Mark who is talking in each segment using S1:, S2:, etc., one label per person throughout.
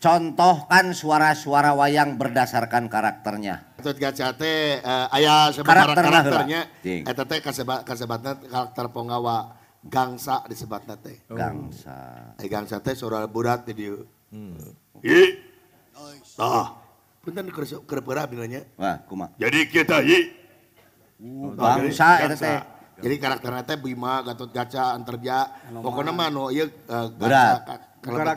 S1: contohkan suara-suara wayang berdasarkan karakternya. Gatot Kaca teh uh, aya karakternya eta eh, teh kasebat kasebatna karakter pongawa gangsa disebatna teh. Oh. Gangsa. Ai eh, gangsa teh suara burat di dieu. Hmm. Hi. Tah. Punten keur peura bilanya. Wah, kumaha? Jadi kita hi. bangsa eta teh. Jadi karakternya teh Bima, Gatot Kaca, Anterja, pokoknya mah nu ieu iya, eh, gangsa. Burat. Karena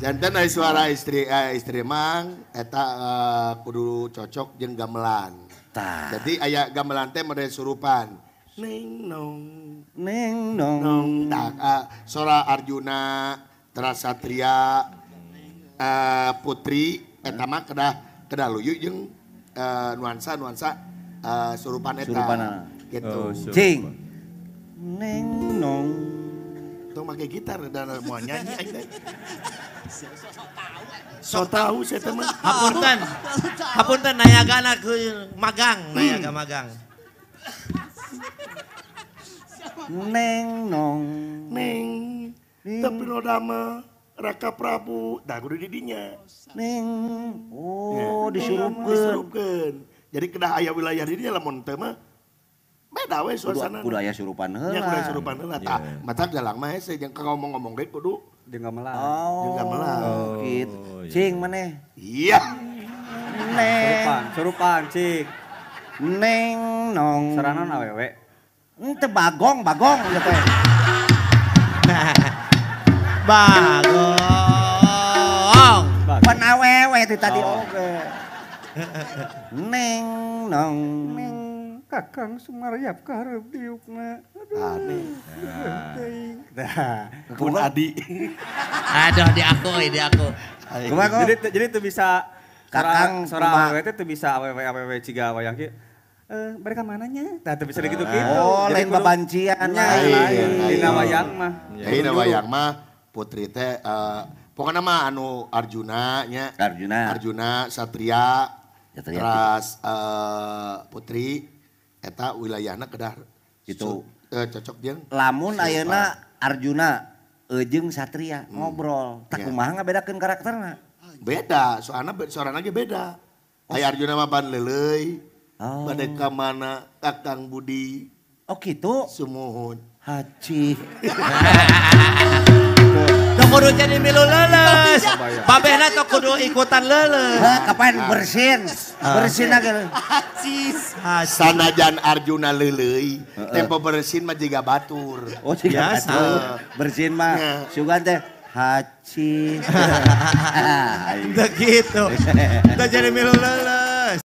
S1: jantan dari suara istri eh, istri mang eta eh, kudu cocok jeng gamelan Ta. jadi ayah gamelan teh mere surupan neng nong neng nong, nong. tak eh, sora Arjuna Trasatria eh, Putri eta mah kedah kedah luyu jeng eh, nuansa nuansa eh, surupan eta surupan gitu oh, surupan. cing neng nong Tuh pakai gitar dan mau nyanyi So tahu saya teman. Hapunten. Hapunten gana ke magang, hmm. naya gak magang. Neng nong. Neng. Tapi lo dama Raka Prabu, dah kudu didinya. Neng. Oh, ya. disuruhkan, Jadi kena ayah wilayah ini lah monte mah beda we suasana. Kudu ayah surupan heula. Ya kudu surupan heula. Ya. Tah, matak jalan mah saya kau ngomong-ngomong ge kudu di gamelan. Oh, di Oh, oh gitu. Cing mana? Iya. Neng. Serupan, serupan, cing. Neng, nong. Serana na wewe. Itu bagong, bagong. Gitu. Ya, bagong. Penawewe itu tadi oh. oke. Neng, nong. Neng. Kakang Sumaryap kaharep diukna. Aduh. Nah, pun nah. Adi. Aduh di aku. Eh, diaku. Jadi jadi itu bisa kakang sora awewe tuh bisa awewe awewe ciga wayang ki. Eh, mereka mananya? Tah bisa gitu gitu. Oh, lain babancian lain. Dina wayang mah. Dina wayang mah putri teh eh, pokoknya mah anu Arjuna nya. Arjuna. Arjuna Satria. Satria. Terus eh, Putri eta wilayahna kedah gitu uh, cocok jeung lamun ayeuna Arjuna ejeng Satria hmm. ngobrol tak yeah. kumaha ngabedakeun karakterna beda soalnya seorang aja beda oh. aya Arjuna mah ban leuleui oh. bade ka mana Kakang Budi oh gitu sumuhun haji Tuh kudu jadi milu leles. Babehna tuh kudu ikutan leles. Kapan bersin? Ah. Bersin aja. sana jan Arjuna lelei. Tempo bersin mah batur. Oh juga batur. Bersin mah. Iya. Sugan teh. Haci. Begitu. Udah jadi milu leles.